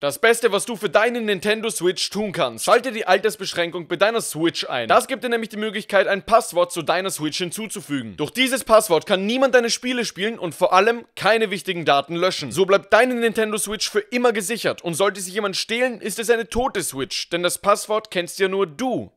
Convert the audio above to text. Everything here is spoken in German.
Das Beste, was du für deinen Nintendo Switch tun kannst. Schalte die Altersbeschränkung bei deiner Switch ein. Das gibt dir nämlich die Möglichkeit, ein Passwort zu deiner Switch hinzuzufügen. Durch dieses Passwort kann niemand deine Spiele spielen und vor allem keine wichtigen Daten löschen. So bleibt deine Nintendo Switch für immer gesichert und sollte sie jemand stehlen, ist es eine tote Switch, denn das Passwort kennst ja nur du.